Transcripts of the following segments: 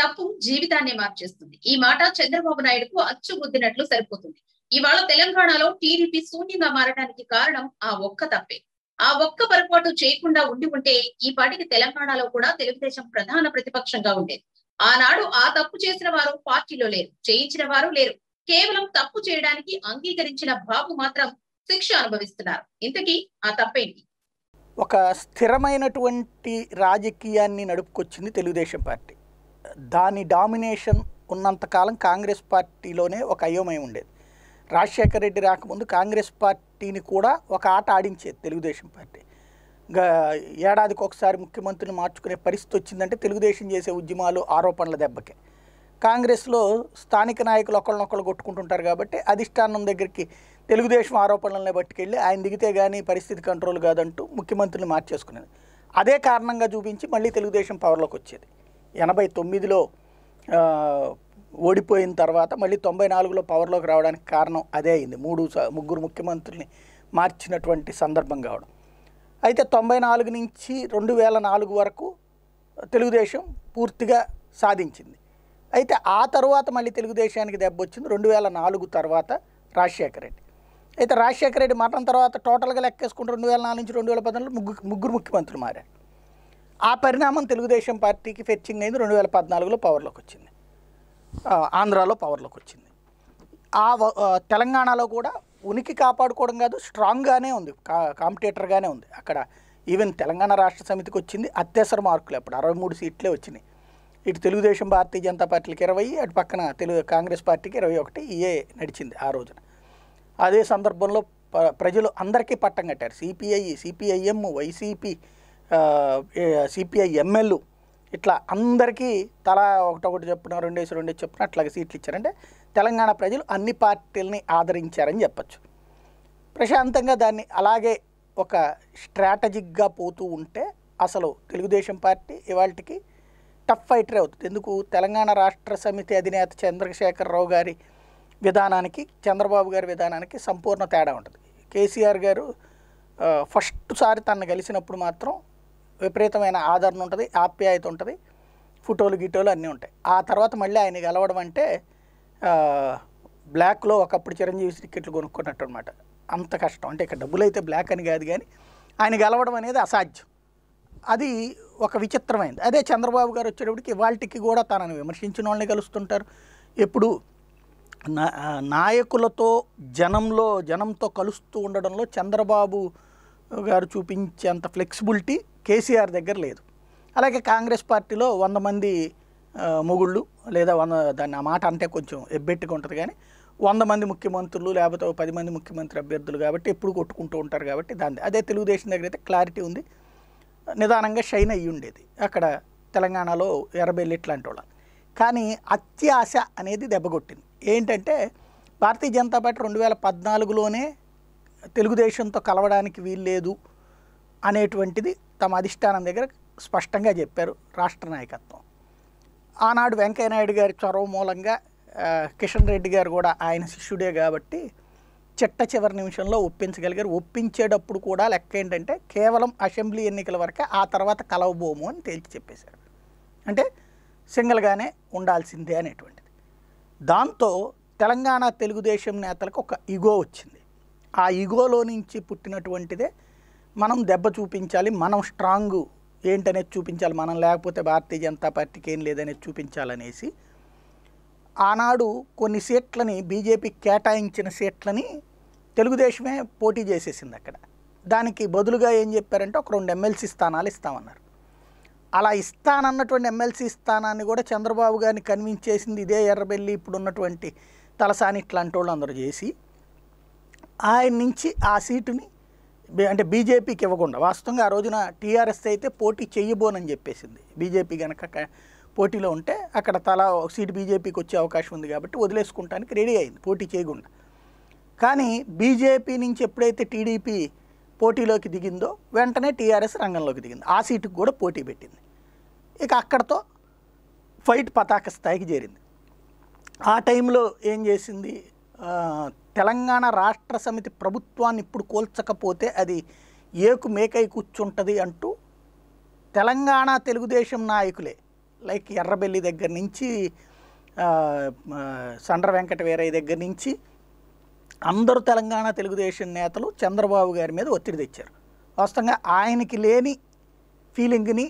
తప్పు జీవితాన్ని మార్చేస్తుంది ఈ మాట చంద్రబాబు నాయుడుకు అచ్చు గుద్దినట్లు సరిపోతుంది ఇవాళ తెలంగాణలో టీడీపీ శూన్యంగా మారడానికి కారణం ఆ ఒక్క తప్పే ఆ ఒక్క పొరపాటు చేయకుండా ఉండి ఉంటే ఈ పాటికి తెలంగాణలో కూడా తెలుగుదేశం ప్రధాన ప్రతిపక్షంగా ఉండేది ఆనాడు ఆ తప్పు చేసిన వారు పార్టీలో లేరు చేయించిన వారు లేరు కేవలం తప్పు చేయడానికి అంగీకరించిన బాబు మాత్రం శిక్ష అనుభవిస్తున్నారు ఇంతకీ ఆ తప్పేంటి ఒక స్థిరమైనటువంటి రాజకీయాన్ని నడుపుకొచ్చింది తెలుగుదేశం పార్టీ దాని డామినేషన్ ఉన్నంతకాలం కాంగ్రెస్ పార్టీలోనే ఒక అయోమయం ఉండేది రాజశేఖర రెడ్డి రాకముందు కాంగ్రెస్ పార్టీని కూడా ఒక ఆట ఆడించేది తెలుగుదేశం పార్టీ ఏడాదికి ఒకసారి ముఖ్యమంత్రిని మార్చుకునే పరిస్థితి వచ్చిందంటే తెలుగుదేశం చేసే ఉద్యమాలు ఆరోపణల దెబ్బకే కాంగ్రెస్లో స్థానిక నాయకులు ఒకళ్ళనొకళ్ళు కొట్టుకుంటుంటారు కాబట్టి అధిష్టానం దగ్గరికి తెలుగుదేశం ఆరోపణలనే పట్టుకెళ్ళి ఆయన దిగితే కానీ పరిస్థితి కంట్రోల్ కాదంటూ ముఖ్యమంత్రిని మార్చేసుకునేది అదే కారణంగా చూపించి మళ్ళీ తెలుగుదేశం పవర్లోకి వచ్చేది ఎనభై తొమ్మిదిలో ఓడిపోయిన తర్వాత మళ్ళీ తొంభై నాలుగులో పవర్లోకి రావడానికి కారణం అదే అయింది మూడు ముగ్గురు ముఖ్యమంత్రుల్ని మార్చినటువంటి సందర్భం కావడం అయితే తొంభై నాలుగు నుంచి రెండు వేల నాలుగు వరకు తెలుగుదేశం పూర్తిగా సాధించింది అయితే ఆ తర్వాత మళ్ళీ తెలుగుదేశానికి దెబ్బ వచ్చింది రెండు వేల నాలుగు తర్వాత రాజశేఖర రెడ్డి అయితే రాజశేఖర రెడ్డి మరణం తర్వాత టోటల్గా లెక్కేసుకుంటే రెండు వేల నాలుగు నుంచి రెండు వేల పద్నాలుగులో ముగ్గురు ముగ్గురు ముఖ్యమంత్రులు మారారు ఆ పరిణామం తెలుగుదేశం పార్టీకి ఫెచ్చింగ్ అయింది రెండు వేల పద్నాలుగులో పవర్లోకి వచ్చింది ఆంధ్రాలో పవర్లోకి వచ్చింది ఆ తెలంగాణలో కూడా ఉనికి కాపాడుకోవడం కాదు స్ట్రాంగ్గానే ఉంది కా కాంపిటేటర్గానే ఉంది అక్కడ ఈవెన్ తెలంగాణ రాష్ట్ర సమితికి వచ్చింది అత్యవసర మార్కులు అప్పుడు అరవై మూడు సీట్లే వచ్చినాయి ఇటు తెలుగుదేశం భారతీయ జనతా పార్టీకి ఇరవై అటు పక్కన తెలుగు కాంగ్రెస్ పార్టీకి ఇరవై ఒకటి ఇయే నడిచింది ఆ రోజున అదే సందర్భంలో ప్రజలు అందరికీ పట్టం కట్టారు CPI CPIM YCP CPI ML ఇట్లా అందరికీ తలా ఒకటొకటి చెప్పున రెండేసి రెండేసి చెప్పున అట్లాగే సీట్లు ఇచ్చారంటే తెలంగాణ ప్రజలు అన్ని పార్టీలని ఆదరించారని చెప్పచ్చు ప్రశాంతంగా దాన్ని అలాగే ఒక స్ట్రాటజిక్గా పోతూ ఉంటే అసలు తెలుగుదేశం పార్టీ ఇవాళకి టఫ్ ఫైటరే అవుతుంది ఎందుకు తెలంగాణ రాష్ట్ర సమితి అధినేత చంద్రశేఖరరావు గారి విధానానికి చంద్రబాబు గారి విధానానికి సంపూర్ణ తేడా ఉంటుంది కేసీఆర్ గారు ఫస్ట్ సారి తను కలిసినప్పుడు మాత్రం విపరీతమైన ఆదరణ ఉంటుంది ఆప్యాయత ఉంటుంది ఫోటోలు గిటోలు అన్నీ ఉంటాయి ఆ తర్వాత మళ్ళీ ఆయన గెలవడం అంటే బ్లాక్లో ఒకప్పుడు చిరంజీవి టికెట్లు కొనుక్కున్నట్టు అనమాట అంత కష్టం అంటే ఇక్కడ డబ్బులు అయితే బ్లాక్ అని కాదు కానీ ఆయన గెలవడం అనేది అసాధ్యం అది ఒక విచిత్రమైంది అదే చంద్రబాబు గారు వచ్చేటప్పటికి ఇవాళకి కూడా తనని విమర్శించిన వాళ్ళని కలుస్తుంటారు ఎప్పుడు నాయకులతో జనంలో జనంతో కలుస్తూ ఉండడంలో చంద్రబాబు గారు చూపించేంత ఫ్లెక్సిబిలిటీ కేసీఆర్ దగ్గర లేదు అలాగే కాంగ్రెస్ పార్టీలో వంద మంది మొగుళ్ళు లేదా వంద దాన్ని ఆ మాట అంటే కొంచెం ఎబ్బెట్టుగా ఉంటుంది కానీ వంద మంది ముఖ్యమంత్రులు లేకపోతే పది మంది ముఖ్యమంత్రి అభ్యర్థులు కాబట్టి ఎప్పుడు కొట్టుకుంటూ ఉంటారు కాబట్టి దాని అదే తెలుగుదేశం దగ్గర అయితే క్లారిటీ ఉంది నిదానంగా షైన్ అయ్యి ఉండేది అక్కడ తెలంగాణలో ఎర్రబెల్లి ఇట్లాంటి వాళ్ళు కానీ అత్యాశ అనేది దెబ్బగొట్టింది ఏంటంటే భారతీయ జనతా పార్టీ రెండు వేల పద్నాలుగులోనే తెలుగుదేశంతో కలవడానికి వీల్లేదు అనేటువంటిది తమ అధిష్టానం దగ్గర స్పష్టంగా చెప్పారు రాష్ట్ర నాయకత్వం ఆనాడు వెంకయ్యనాయుడు గారి చొరవ మూలంగా కిషన్ రెడ్డి గారు కూడా ఆయన శిష్యుడే కాబట్టి చిట్ట చివరి నిమిషంలో ఒప్పించగలిగారు ఒప్పించేటప్పుడు కూడా లెక్క ఏంటంటే కేవలం అసెంబ్లీ ఎన్నికల వరకే ఆ తర్వాత కలవబోము అని తేల్చి చెప్పేశారు అంటే సింగిల్గానే ఉండాల్సిందే అనేటువంటిది దాంతో తెలంగాణ తెలుగుదేశం నేతలకు ఒక ఇగో వచ్చింది ఆ ఇగోలో నుంచి పుట్టినటువంటిదే మనం దెబ్బ చూపించాలి మనం స్ట్రాంగ్ ఏంటనేది చూపించాలి మనం లేకపోతే భారతీయ జనతా పార్టీకి ఏం లేదనేది చూపించాలనేసి ఆనాడు కొన్ని సీట్లని బీజేపీ కేటాయించిన సీట్లని తెలుగుదేశమే పోటీ చేసేసింది అక్కడ దానికి బదులుగా ఏం చెప్పారంటే ఒక రెండు ఎమ్మెల్సీ స్థానాలు ఇస్తామన్నారు అలా ఇస్తానన్నటువంటి ఎమ్మెల్సీ స్థానాన్ని కూడా చంద్రబాబు గారిని కన్విన్స్ చేసింది ఇదే ఎర్రబెల్లి ఇప్పుడు ఉన్నటువంటి తలసాని ఇట్లాంటి వాళ్ళు అందరూ చేసి ఆయన నుంచి ఆ సీటుని అంటే బీజేపీకి ఇవ్వకుండా వాస్తవంగా ఆ రోజున టీఆర్ఎస్ అయితే పోటీ చెయ్యబోనని చెప్పేసింది బీజేపీ కనుక పోటీలో ఉంటే అక్కడ తలా సీట్ బీజేపీకి వచ్చే అవకాశం ఉంది కాబట్టి వదిలేసుకుంటానికి రెడీ అయింది పోటీ చేయకుండా కానీ బీజేపీ నుంచి ఎప్పుడైతే టీడీపీ పోటీలోకి దిగిందో వెంటనే టీఆర్ఎస్ రంగంలోకి దిగింది ఆ సీటుకు కూడా పోటీ పెట్టింది ఇక అక్కడతో ఫైట్ పతాక స్థాయికి చేరింది ఆ టైంలో ఏం చేసింది తెలంగాణ రాష్ట్ర సమితి ప్రభుత్వాన్ని ఇప్పుడు కోల్చకపోతే అది ఏకు మేకై కూర్చుంటుంది అంటూ తెలంగాణ తెలుగుదేశం నాయకులే లైక్ ఎర్రబెల్లి దగ్గర నుంచి సండ్ర వెంకట వీరయ్య దగ్గర నుంచి అందరూ తెలంగాణ తెలుగుదేశం నేతలు చంద్రబాబు గారి మీద ఒత్తిడి తెచ్చారు వాస్తవంగా ఆయనకి లేని ఫీలింగ్ని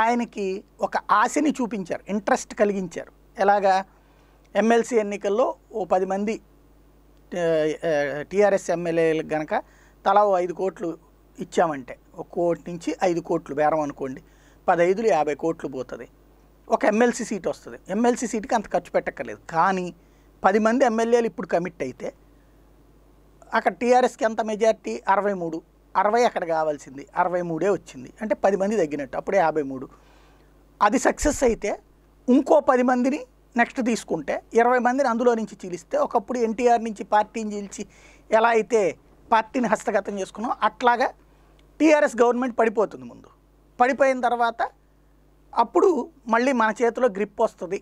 ఆయనకి ఒక ఆశని చూపించారు ఇంట్రెస్ట్ కలిగించారు ఎలాగా ఎమ్మెల్సీ ఎన్నికల్లో ఓ పది మంది టీఆర్ఎస్ ఎమ్మెల్యేలకు గనక తలా ఐదు కోట్లు ఇచ్చామంటే ఒక కోటి నుంచి ఐదు కోట్లు బేరం అనుకోండి పదైదులు యాభై కోట్లు పోతుంది ఒక ఎమ్మెల్సీ సీట్ వస్తుంది ఎమ్మెల్సీ సీట్కి అంత ఖర్చు పెట్టక్కర్లేదు కానీ పది మంది ఎమ్మెల్యేలు ఇప్పుడు కమిట్ అయితే అక్కడ టీఆర్ఎస్కి ఎంత మెజార్టీ అరవై మూడు అరవై అక్కడ కావాల్సింది అరవై మూడే వచ్చింది అంటే పది మంది తగ్గినట్టు అప్పుడే యాభై మూడు అది సక్సెస్ అయితే ఇంకో పది మందిని నెక్స్ట్ తీసుకుంటే ఇరవై మందిని అందులో నుంచి చీలిస్తే ఒకప్పుడు ఎన్టీఆర్ నుంచి పార్టీని చీల్చి ఎలా అయితే పార్టీని హస్తగతం చేసుకున్నాం అట్లాగా టీఆర్ఎస్ గవర్నమెంట్ పడిపోతుంది ముందు పడిపోయిన తర్వాత అప్పుడు మళ్ళీ మన చేతిలో గ్రిప్ వస్తుంది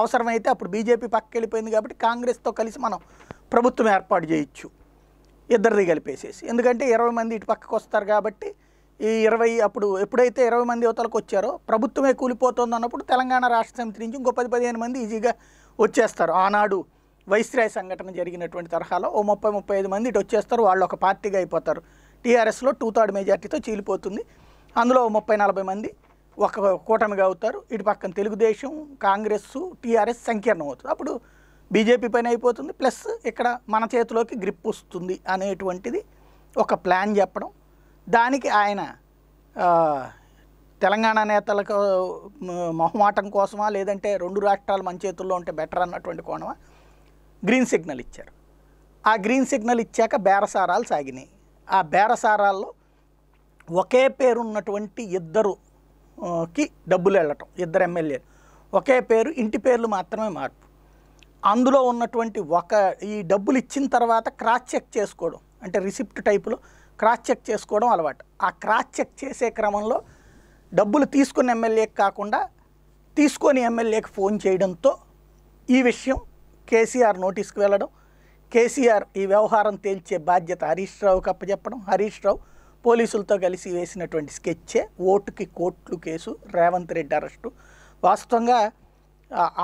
అవసరమైతే అప్పుడు బీజేపీ పక్క వెళ్ళిపోయింది కాబట్టి కాంగ్రెస్తో కలిసి మనం ప్రభుత్వం ఏర్పాటు చేయొచ్చు ఇద్దరిది కలిపేసేసి ఎందుకంటే ఇరవై మంది ఇటు పక్కకు వస్తారు కాబట్టి ఈ ఇరవై అప్పుడు ఎప్పుడైతే ఇరవై మంది యువతలకు వచ్చారో ప్రభుత్వమే కూలిపోతుంది అన్నప్పుడు తెలంగాణ రాష్ట్ర సమితి నుంచి ఇంకో పది పదిహేను మంది ఈజీగా వచ్చేస్తారు ఆనాడు వైస్రాయ్ సంఘటన జరిగినటువంటి తరహాలో ఓ ముప్పై ముప్పై ఐదు మంది ఇటు వచ్చేస్తారు వాళ్ళు ఒక పార్టీగా అయిపోతారు టీఆర్ఎస్లో టూ థర్డ్ మెజార్టీతో చీలిపోతుంది అందులో ముప్పై నలభై మంది ఒక కూటమిగా అవుతారు ఇటు పక్కన తెలుగుదేశం కాంగ్రెస్ టీఆర్ఎస్ సంకీర్ణం అవుతుంది అప్పుడు బీజేపీ పైన అయిపోతుంది ప్లస్ ఇక్కడ మన చేతిలోకి గ్రిప్ వస్తుంది అనేటువంటిది ఒక ప్లాన్ చెప్పడం దానికి ఆయన తెలంగాణ నేతలకు మొహమాటం కోసమా లేదంటే రెండు రాష్ట్రాలు మన చేతుల్లో ఉంటే బెటర్ అన్నటువంటి కోణమా గ్రీన్ సిగ్నల్ ఇచ్చారు ఆ గ్రీన్ సిగ్నల్ ఇచ్చాక బేరసారాలు సాగినాయి ఆ బేరసారాల్లో ఒకే పేరున్నటువంటి ఇద్దరుకి డబ్బులు వెళ్ళటం ఇద్దరు ఎమ్మెల్యేలు ఒకే పేరు ఇంటి పేర్లు మాత్రమే మార్పు అందులో ఉన్నటువంటి ఒక ఈ డబ్బులు ఇచ్చిన తర్వాత క్రాస్ చెక్ చేసుకోవడం అంటే రిసిప్ట్ టైపులో క్రాస్ చెక్ చేసుకోవడం అలవాటు ఆ క్రాస్ చెక్ చేసే క్రమంలో డబ్బులు తీసుకున్న ఎమ్మెల్యేకి కాకుండా తీసుకొని ఎమ్మెల్యేకి ఫోన్ చేయడంతో ఈ విషయం కేసీఆర్ నోటీస్కి వెళ్ళడం కేసీఆర్ ఈ వ్యవహారం తేల్చే బాధ్యత హరీష్ రావుకి అప్పచెప్పడం హరీష్ రావు పోలీసులతో కలిసి వేసినటువంటి స్కెచ్చే ఓటుకి కోట్లు కేసు రేవంత్ రెడ్డి అరెస్టు వాస్తవంగా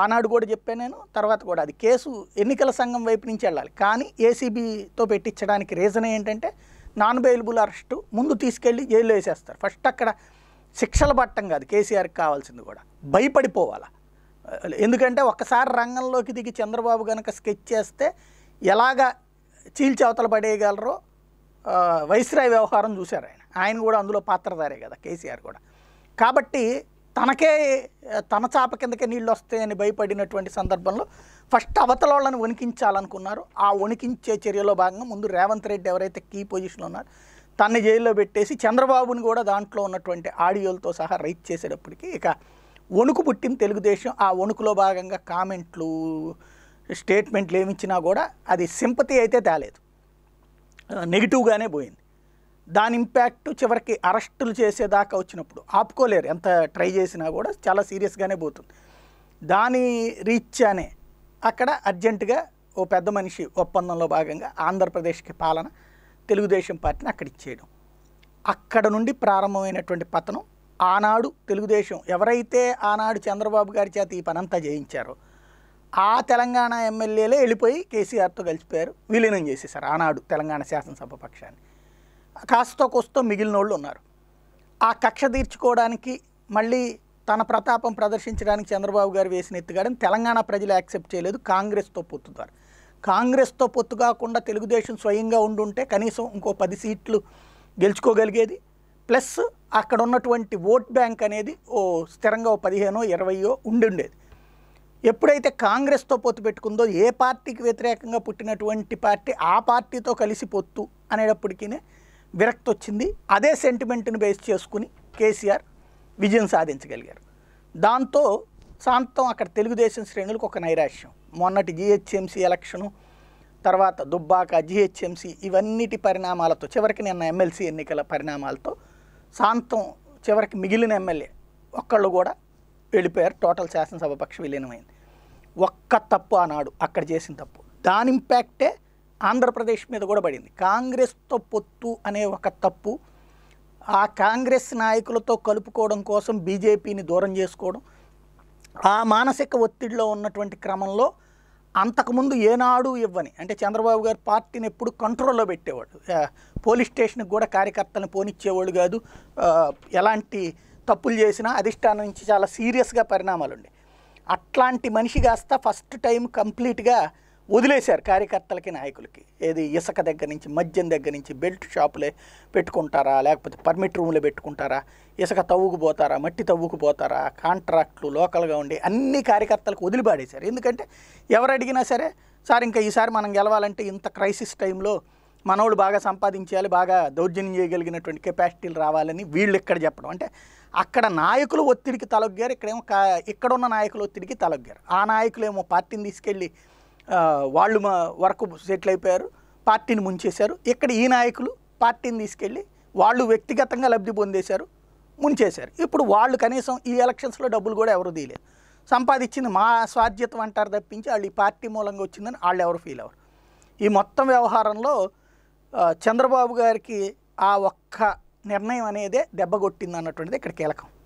ఆనాడు కూడా చెప్పాను నేను తర్వాత కూడా అది కేసు ఎన్నికల సంఘం వైపు నుంచి వెళ్ళాలి కానీ ఏసీబీతో పెట్టించడానికి రీజన్ ఏంటంటే నాన్ బెయిలబుల్ అరెస్టు ముందు తీసుకెళ్ళి జైల్లో వేసేస్తారు ఫస్ట్ అక్కడ శిక్షలు పట్టం కాదు కేసీఆర్కి కావాల్సింది కూడా భయపడిపోవాలా ఎందుకంటే ఒకసారి రంగంలోకి దిగి చంద్రబాబు కనుక స్కెచ్ చేస్తే ఎలాగ చీల్చవతలు పడేయగలరో వైస్రాయ్ వ్యవహారం చూశారు ఆయన ఆయన కూడా అందులో పాత్రధారే కదా కేసీఆర్ కూడా కాబట్టి తనకే తన చాప కిందకే నీళ్ళు వస్తాయని భయపడినటువంటి సందర్భంలో ఫస్ట్ అవతల వాళ్ళని వణికించాలనుకున్నారు ఆ వణికించే చర్యలో భాగంగా ముందు రేవంత్ రెడ్డి ఎవరైతే కీ పొజిషన్లో ఉన్నారో తన్ని జైల్లో పెట్టేసి చంద్రబాబుని కూడా దాంట్లో ఉన్నటువంటి ఆడియోలతో సహా రైట్ చేసేటప్పటికి ఇక వణుకు పుట్టిన తెలుగుదేశం ఆ వణుకులో భాగంగా కామెంట్లు స్టేట్మెంట్లు ఏమిచ్చినా కూడా అది సింపతి అయితే తేలేదు నెగిటివ్గానే పోయింది దాని ఇంపాక్ట్ చివరికి అరెస్టులు చేసేదాకా వచ్చినప్పుడు ఆపుకోలేరు ఎంత ట్రై చేసినా కూడా చాలా సీరియస్గానే పోతుంది దాని రీచ్ అనే అక్కడ అర్జెంటుగా ఓ పెద్ద మనిషి ఒప్పందంలో భాగంగా ఆంధ్రప్రదేశ్కి పాలన తెలుగుదేశం పార్టీని అక్కడ ఇచ్చేయడం అక్కడ నుండి ప్రారంభమైనటువంటి పతనం ఆనాడు తెలుగుదేశం ఎవరైతే ఆనాడు చంద్రబాబు గారి చేత ఈ పనంతా చేయించారో ఆ తెలంగాణ ఎమ్మెల్యేలే వెళ్ళిపోయి కేసీఆర్తో కలిసిపోయారు విలీనం చేసేసారు ఆనాడు తెలంగాణ శాసనసభ పక్షాన్ని కాస్తో కోస్తో మిగిలిన వాళ్ళు ఉన్నారు ఆ కక్ష తీర్చుకోవడానికి మళ్ళీ తన ప్రతాపం ప్రదర్శించడానికి చంద్రబాబు గారు వేసిన ఎత్తుగాడని తెలంగాణ ప్రజలు యాక్సెప్ట్ చేయలేదు కాంగ్రెస్తో పొత్తు ద్వారా కాంగ్రెస్తో పొత్తు కాకుండా తెలుగుదేశం స్వయంగా ఉండుంటే కనీసం ఇంకో పది సీట్లు గెలుచుకోగలిగేది ప్లస్ అక్కడ ఉన్నటువంటి ఓట్ బ్యాంక్ అనేది ఓ స్థిరంగా ఓ పదిహేనో ఇరవయో ఉండుండేది ఎప్పుడైతే కాంగ్రెస్తో పొత్తు పెట్టుకుందో ఏ పార్టీకి వ్యతిరేకంగా పుట్టినటువంటి పార్టీ ఆ పార్టీతో కలిసి పొత్తు అనేటప్పటికీనే విరక్తి వచ్చింది అదే సెంటిమెంట్ని బేస్ చేసుకుని కేసీఆర్ విజయం సాధించగలిగారు దాంతో సాంతం అక్కడ తెలుగుదేశం శ్రేణులకు ఒక నైరాశ్యం మొన్నటి జిహెచ్ఎంసీ ఎలక్షను తర్వాత దుబ్బాక జిహెచ్ఎంసీ ఇవన్నిటి పరిణామాలతో చివరికి నిన్న ఎమ్మెల్సీ ఎన్నికల పరిణామాలతో సాంతం చివరికి మిగిలిన ఎమ్మెల్యే ఒక్కళ్ళు కూడా వెళ్ళిపోయారు టోటల్ శాసనసభపక్ష విలీనమైంది ఒక్క తప్పు ఆనాడు అక్కడ చేసిన తప్పు దాని ఇంపాక్టే ఆంధ్రప్రదేశ్ మీద కూడా పడింది కాంగ్రెస్తో పొత్తు అనే ఒక తప్పు ఆ కాంగ్రెస్ నాయకులతో కలుపుకోవడం కోసం బీజేపీని దూరం చేసుకోవడం ఆ మానసిక ఒత్తిడిలో ఉన్నటువంటి క్రమంలో అంతకుముందు ఏనాడు ఇవ్వని అంటే చంద్రబాబు గారు పార్టీని ఎప్పుడు కంట్రోల్లో పెట్టేవాడు పోలీస్ స్టేషన్కి కూడా కార్యకర్తలను పోనిచ్చేవాడు కాదు ఎలాంటి తప్పులు చేసినా అధిష్టానం నుంచి చాలా సీరియస్గా పరిణామాలు ఉండే అట్లాంటి మనిషి కాస్త ఫస్ట్ టైం కంప్లీట్గా వదిలేశారు కార్యకర్తలకి నాయకులకి ఏది ఇసుక దగ్గర నుంచి మద్యం దగ్గర నుంచి బెల్ట్ షాపులే పెట్టుకుంటారా లేకపోతే పర్మిట్ రూమ్లే పెట్టుకుంటారా ఇసుక తవ్వుకుపోతారా మట్టి తవ్వుకుపోతారా కాంట్రాక్ట్లు లోకల్గా ఉండి అన్ని కార్యకర్తలకు వదిలిపాడేశారు ఎందుకంటే ఎవరు అడిగినా సరే సార్ ఇంకా ఈసారి మనం గెలవాలంటే ఇంత క్రైసిస్ టైంలో మనవాళ్ళు బాగా సంపాదించాలి బాగా దౌర్జన్యం చేయగలిగినటువంటి కెపాసిటీలు రావాలని వీళ్ళు ఇక్కడ చెప్పడం అంటే అక్కడ నాయకులు ఒత్తిడికి తలొగ్గారు ఇక్కడేమో కా ఉన్న నాయకులు ఒత్తిడికి తలొగ్గారు ఆ నాయకులేమో పార్టీని తీసుకెళ్ళి వాళ్ళు మా వరకు సెటిల్ అయిపోయారు పార్టీని ముంచేశారు ఇక్కడ ఈ నాయకులు పార్టీని తీసుకెళ్ళి వాళ్ళు వ్యక్తిగతంగా లబ్ధి పొందేశారు ముంచేశారు ఇప్పుడు వాళ్ళు కనీసం ఈ ఎలక్షన్స్లో డబ్బులు కూడా ఎవరు తీయలేరు సంపాదించింది మా స్వాధ్యతం అంటారు తప్పించి వాళ్ళు ఈ పార్టీ మూలంగా వచ్చిందని వాళ్ళు ఎవరు ఫీల్ అవ్వరు ఈ మొత్తం వ్యవహారంలో చంద్రబాబు గారికి ఆ ఒక్క నిర్ణయం అనేదే దెబ్బ కొట్టింది అన్నటువంటిది ఇక్కడ కీలకం